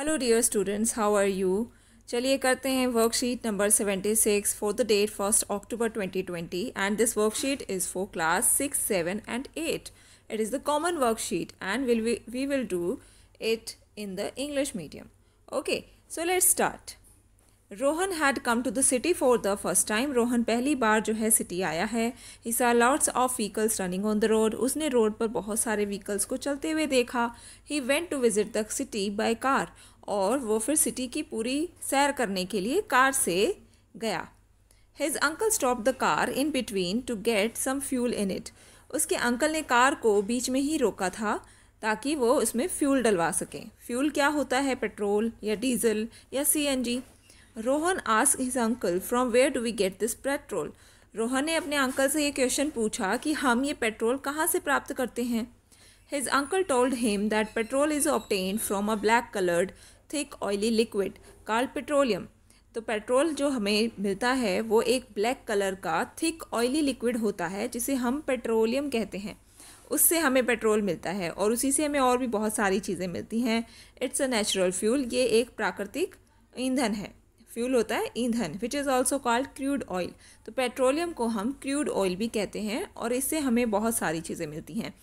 hello dear students how are you चलिए करते हैं worksheet number seventy six for the date first October twenty twenty and this worksheet is for class six seven and eight it is the common worksheet and will we will do it in the English medium okay so let start Rohan had come to the city for the first time Rohan पहली बार जो है city आया है he saw lots of vehicles running on the road उसने road पर बहुत सारे व्हीकल्स को चलते हुए देखा he went to visit the city by car और वो फिर सिटी की पूरी सैर करने के लिए कार से गया his uncle stop the car in between to get some fuel in it उसके अंकल ने कार को बीच में ही रोका था ताकि वो उसमें फ्यूल डलवा सकें फ्यूल क्या होता है पेट्रोल या डीजल या जी Rohan ask his uncle from where do we get this petrol Rohan ने अपने अंकल से ये क्वेश्चन पूछा कि हम ये पेट्रोल कहाँ से प्राप्त करते हैं his uncle told him that petrol is obtained from a black coloured thick oily liquid called petroleum तो पेट्रोल जो हमें मिलता है वो एक ब्लैक कलर का थिक ऑयली लिक्विड होता है जिसे हम पेट्रोलियम कहते हैं उससे हमें पेट्रोल मिलता है और उसी से हमें और भी बहुत सारी चीज़ें मिलती हैं इट्स अ नेचुरल फ्यूल ये एक प्राकृतिक ईंधन है फ्यूल होता है ईंधन which is also called crude oil तो पेट्रोलियम को हम क्रूड ऑयल भी कहते हैं और इससे हमें बहुत सारी चीज़ें मिलती हैं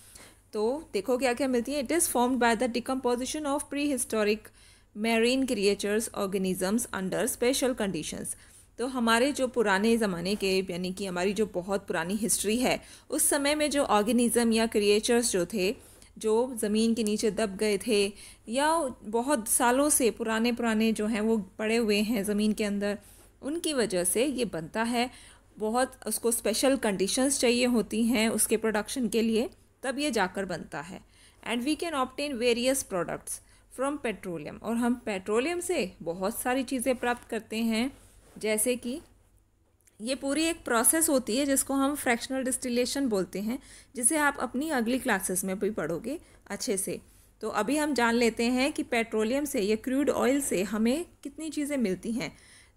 तो देखो क्या क्या मिलती हैं it is formed by the decomposition of prehistoric marine creatures organisms under special conditions तो हमारे जो पुराने ज़माने के यानी कि हमारी जो बहुत पुरानी हिस्ट्री है उस समय में जो ऑर्गेनिज़म या क्रिएचर्स जो थे जो ज़मीन के नीचे दब गए थे या बहुत सालों से पुराने पुराने जो हैं वो पड़े हुए हैं ज़मीन के अंदर उनकी वजह से ये बनता है बहुत उसको स्पेशल कंडीशंस चाहिए होती हैं उसके प्रोडक्शन के लिए तब ये जाकर बनता है and we can obtain various products from petroleum और हम पेट्रोलियम से बहुत सारी चीज़ें प्राप्त करते हैं जैसे कि ये पूरी एक प्रोसेस होती है जिसको हम फ्रैक्शनल डिस्टिलेशन बोलते हैं जिसे आप अपनी अगली क्लासेस में भी पढ़ोगे अच्छे से तो अभी हम जान लेते हैं कि पेट्रोलियम से या क्रूड ऑयल से हमें कितनी चीज़ें मिलती हैं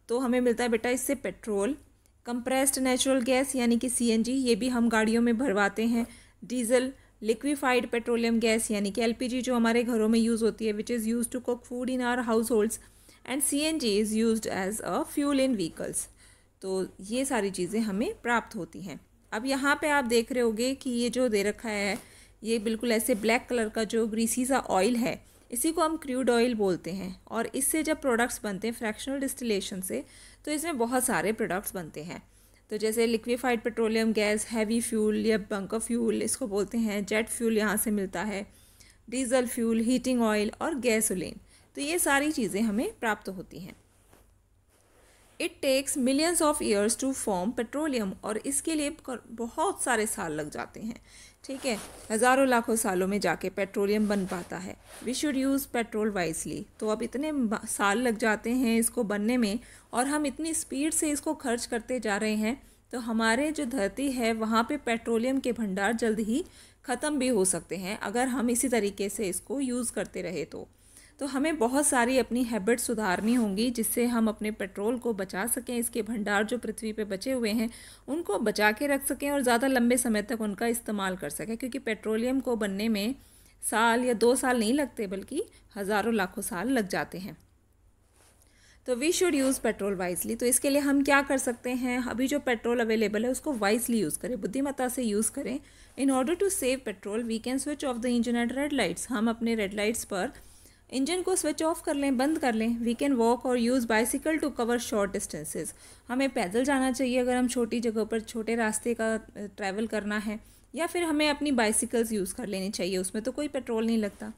तो हमें मिलता है बेटा इससे पेट्रोल कंप्रेस्ड नेचुरल गैस यानी कि सीएनजी ये भी हम गाड़ियों में भरवाते हैं डीजल लिक्विफाइड पेट्रोलियम गैस यानी कि एलपीजी जो हमारे घरों में यूज़ होती है which is use to cook food in our households and C N G is use as a fuel in vehicles तो ये सारी चीज़ें हमें प्राप्त होती हैं अब यहाँ पे आप देख रहे होगे कि ये जो दे रखा है ये बिल्कुल ऐसे ब्लैक कलर का जो ग्रीसी सा ऑयल है इसी को हम क्रूड ऑयल बोलते हैं और इससे जब प्रोडक्ट्स बनते हैं फ्रैक्शनल डिस्टिलेशन से तो इसमें बहुत सारे प्रोडक्ट्स बनते हैं तो जैसे liquefied petroleum gas heavy fuel या बंकर फ्यूल इसको बोलते हैं जेट फ्यूल यहाँ से मिलता है डीजल फ्यूल हीटिंग ऑयल और गैसोलीन तो ये सारी चीज़ें हमें प्राप्त होती हैं it takes millions of years to form petroleum और इसके लिए बहुत सारे साल लग जाते हैं ठीक है हज़ारों लाखों सालों में जाके पेट्रोलियम बन पाता है we should use petrol wisely तो अब इतने साल लग जाते हैं इसको बनने में और हम इतनी स्पीड से इसको खर्च करते जा रहे हैं तो हमारे जो धरती है वहाँ पे पेट्रोलियम के भंडार जल्द ही ख़त्म भी हो सकते हैं अगर हम इसी तरीके से इसको यूज़ करते रहे तो तो हमें बहुत सारी अपनी हैबिट सुधारनी होंगी जिससे हम अपने पेट्रोल को बचा सकें इसके भंडार जो पृथ्वी पे बचे हुए हैं उनको बचा के रख सकें और ज़्यादा लंबे समय तक उनका इस्तेमाल कर सकें क्योंकि पेट्रोलियम को बनने में साल या दो साल नहीं लगते बल्कि हज़ारों लाखों साल लग जाते हैं तो we should use petrol wisely तो इसके लिए हम क्या कर सकते हैं अभी जो पेट्रोल अवेलेबल है उसको वाइजली यूज़ करें बुद्धिमत्ता से यूज़ करें in order to save petrol we can switch off the engine at red lights हम अपने रेड लाइट्स पर इंजन को स्विच ऑफ कर लें बंद कर लें वी कैन वॉक और use bicycle to cover short distances हमें पैदल जाना चाहिए अगर हम छोटी जगह पर छोटे रास्ते का ट्रैवल करना है या फिर हमें अपनी बाइसिकल्स यूज़ कर लेनी चाहिए उसमें तो कोई पेट्रोल नहीं लगता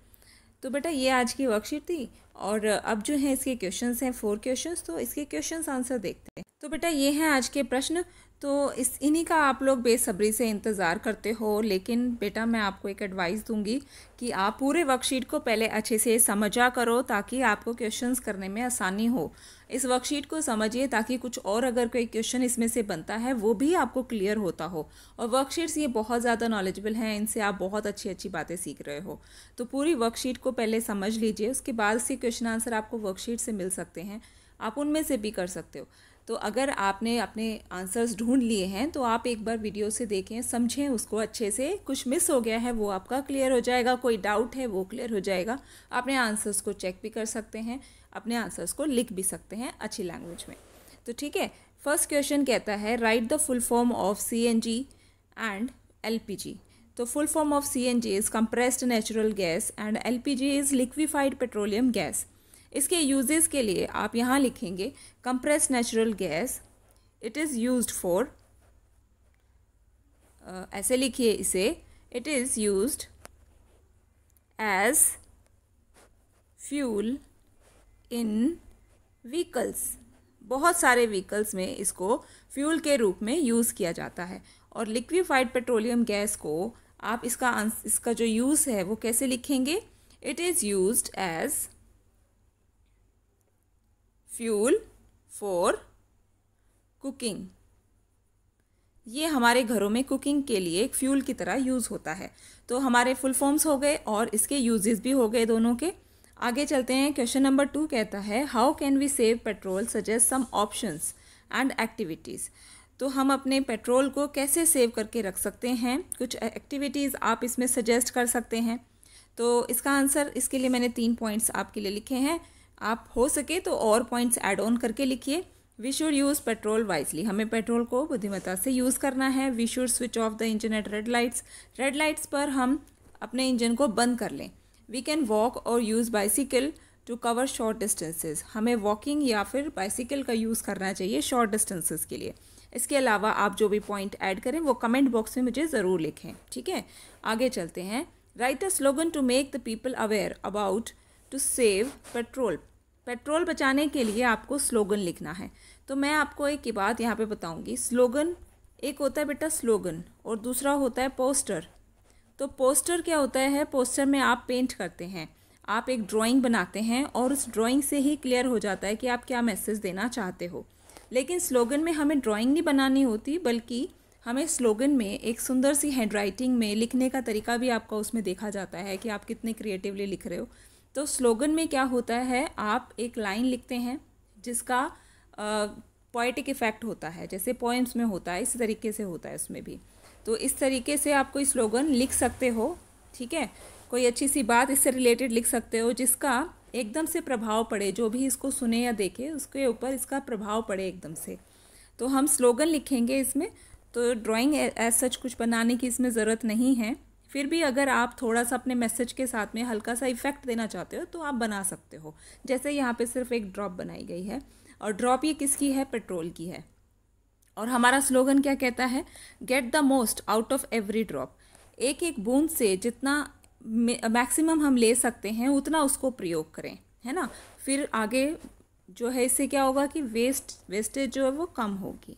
तो बेटा ये आज की वर्कशीट थी और अब जो है इसके क्वेश्चंस हैं फोर क्वेश्चंस तो इसके क्वेश्चंस आंसर देखते हैं तो बेटा ये हैं आज के प्रश्न तो इस इन्हीं का आप लोग बेसब्री से इंतज़ार करते हो लेकिन बेटा मैं आपको एक एडवाइस दूंगी कि आप पूरे वर्कशीट को पहले अच्छे से समझा करो ताकि आपको क्वेश्चंस करने में आसानी हो इस वर्कशीट को समझिए ताकि कुछ और अगर कोई क्वेश्चन इसमें से बनता है वो भी आपको क्लियर होता हो और वर्कशीट्स ये बहुत ज़्यादा नॉलेजेबल हैं इनसे आप बहुत अच्छी अच्छी बातें सीख रहे हो तो पूरी वर्कशीट को पहले समझ लीजिए उसके बाद से क्वेश्चन आंसर आपको वर्कशीट से मिल सकते हैं आप उनमें से भी कर सकते हो तो अगर आपने अपने आंसर्स ढूंढ लिए हैं तो आप एक बार वीडियो से देखें समझें उसको अच्छे से कुछ मिस हो गया है वो आपका क्लियर हो जाएगा कोई डाउट है वो क्लियर हो जाएगा अपने आंसर्स को चेक भी कर सकते हैं अपने आंसर्स को लिख भी सकते हैं अच्छी लैंग्वेज में तो ठीक है फर्स्ट क्वेश्चन कहता है write the full form of C N G and L P G तो full form of C N G is compressed natural gas and L P G is liquefied petroleum gas इसके uses के लिए आप यहाँ लिखेंगे compress natural gas it is use for ऐसे लिखिए इसे it is use as fuel in vehicles बहुत सारे व्हीकल्स में इसको फ्यूल के रूप में यूज़ किया जाता है और लिक्विफाइड पेट्रोलियम गैस को आप इसका इसका जो यूज़ है वो कैसे लिखेंगे it is use as fuel for cooking ये हमारे घरों में कुकिंग के लिए एक फ्यूल की तरह यूज़ होता है तो हमारे फुल फॉर्म्स हो गए और इसके यूजेस भी हो गए दोनों के आगे चलते हैं क्वेश्चन नंबर टू कहता है how can we save petrol suggest some options and activities तो हम अपने पेट्रोल को कैसे सेव करके रख सकते हैं कुछ एक्टिविटीज़ आप इसमें सजेस्ट कर सकते हैं तो इसका आंसर इसके लिए मैंने तीन पॉइंट्स आपके लिए लिखे हैं आप हो सके तो और पॉइंट्स ऐड ऑन करके लिखिए we should use petrol wisely हमें पेट्रोल को बुद्धिमत्ता से यूज़ करना है we should switch off the engine at red lights red lights पर हम अपने इंजन को बंद कर लें वी कैन वॉक और use bicycle to cover short distances हमें वॉकिंग या फिर बाइसिकल का यूज़ करना चाहिए शॉर्ट डिस्टेंसेज के लिए इसके अलावा आप जो भी पॉइंट ऐड करें वो कमेंट बॉक्स में मुझे ज़रूर लिखें ठीक है आगे चलते हैं write a slogan to make the people aware about to save petrol petrol बचाने के लिए आपको स्लोगन लिखना है तो मैं आपको एक बात यहाँ पे बताऊँगी स्लोगन एक होता है बेटा स्लोगन और दूसरा होता है पोस्टर तो पोस्टर क्या होता है पोस्टर में आप पेंट करते हैं आप एक ड्राइंग बनाते हैं और उस ड्राइंग से ही क्लियर हो जाता है कि आप क्या मैसेज देना चाहते हो लेकिन स्लोगन में हमें ड्राइंग नहीं बनानी होती बल्कि हमें स्लोगन में एक सुंदर सी हैंड में लिखने का तरीका भी आपका उसमें देखा जाता है कि आप कितने क्रिएटिवली लिख रहे हो तो स्लोगन में क्या होता है आप एक लाइन लिखते हैं जिसका पोइटिक इफ़ेक्ट होता है जैसे पोइम्स में होता है इस तरीके से होता है उसमें भी तो इस तरीके से आप कोई स्लोगन लिख सकते हो ठीक है कोई अच्छी सी बात इससे रिलेटेड लिख सकते हो जिसका एकदम से प्रभाव पड़े जो भी इसको सुने या देखे उसके ऊपर इसका प्रभाव पड़े एकदम से तो हम स्लोगन लिखेंगे इसमें तो ड्राइंग एज सच कुछ बनाने की इसमें ज़रूरत नहीं है फिर भी अगर आप थोड़ा सा अपने मैसेज के साथ में हल्का सा इफेक्ट देना चाहते हो तो आप बना सकते हो जैसे यहाँ पे सिर्फ एक ड्रॉप बनाई गई है और ड्रॉप ये किसकी है पेट्रोल की है और हमारा स्लोगन क्या कहता है get the most out of every drop एक एक बूंद से जितना मैक्सिमम हम ले सकते हैं उतना उसको प्रयोग करें है ना फिर आगे जो है इससे क्या होगा कि वेस्ट वेस्टेज जो है वो कम होगी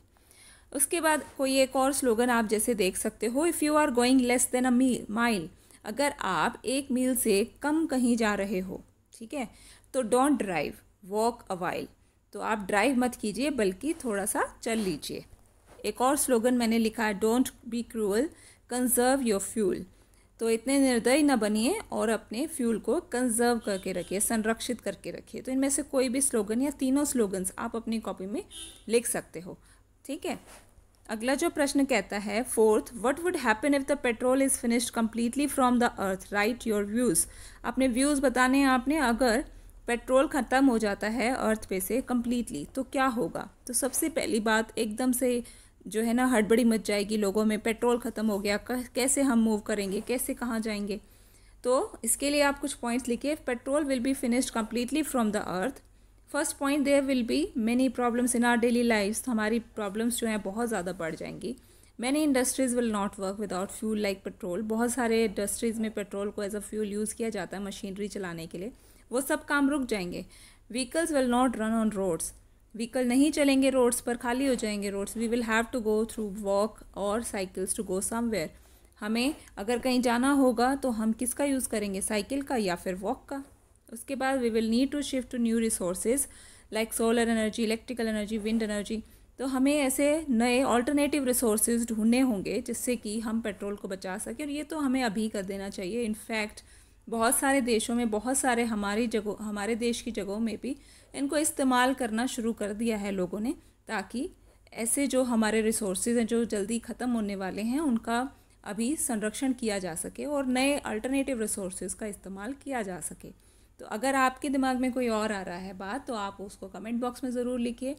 उसके बाद कोई एक और स्लोगन आप जैसे देख सकते हो if you are going less than a mile mile अगर आप एक मील से कम कहीं जा रहे हो ठीक है तो don't drive walk a while तो आप ड्राइव मत कीजिए बल्कि थोड़ा सा चल लीजिए एक और स्लोगन मैंने लिखा है don't be cruel conserve your fuel तो इतने निर्दयी न बनिए और अपने फ्यूल को कंजर्व करके रखिए संरक्षित करके रखिए तो इनमें से कोई भी स्लोगन या तीनों स्लोगन्स आप अपनी कॉपी में लिख सकते हो ठीक है अगला जो प्रश्न कहता है fourth what would happen if the petrol is finished completely from the earth write your views अपने व्यूज़ बताने हैं आपने अगर पेट्रोल ख़त्म हो जाता है अर्थ पे से कम्प्लीटली तो क्या होगा तो सबसे पहली बात एकदम से जो है ना हड़बड़ी मच जाएगी लोगों में पेट्रोल ख़त्म हो गया कैसे हम मूव करेंगे कैसे कहाँ जाएंगे तो इसके लिए आप कुछ पॉइंट्स लिखिए petrol will be finished completely from the earth first point there will be many problems in our daily life हमारी प्रॉब्लम्स जो हैं बहुत ज़्यादा बढ़ जाएंगी many industries will not work without fuel like petrol बहुत सारे इंडस्ट्रीज़ में पेट्रोल को एज अ फ्यूल यूज़ किया जाता है मशीनरी चलाने के लिए वो सब काम रुक जाएंगे vehicles will not run on roads vehicle नहीं चलेंगे रोड्स पर खाली हो जाएंगे roads we will have to go through walk और साइकिल्स टू गो समवेयर हमें अगर कहीं जाना होगा तो हम किसका यूज़ करेंगे साइकिल का या फिर वॉक का उसके बाद we will need to shift to new resources like solar energy electrical energy wind energy तो हमें ऐसे नए ऑल्टरनेटिव रिसोर्सेज ढूंढने होंगे जिससे कि हम पेट्रोल को बचा सकें और ये तो हमें अभी कर देना चाहिए इनफैक्ट बहुत सारे देशों में बहुत सारे हमारी जगह हमारे देश की जगहों में भी इनको इस्तेमाल करना शुरू कर दिया है लोगों ने ताकि ऐसे जो हमारे रिसोर्सेज हैं जो जल्दी ख़त्म होने वाले हैं उनका अभी संरक्षण किया जा सके और नए अल्टरनेटिव रिसोर्सेज का इस्तेमाल किया जा सके तो अगर आपके दिमाग में कोई और आ रहा है बात तो आप उसको कमेंट बॉक्स में ज़रूर लिखिए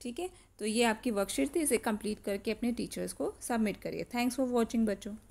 ठीक है तो ये आपकी वर्कशीट थी इसे कंप्लीट करके अपने टीचर्स को सबमिट करिए थैंक्स फॉर वॉचिंग बच्चों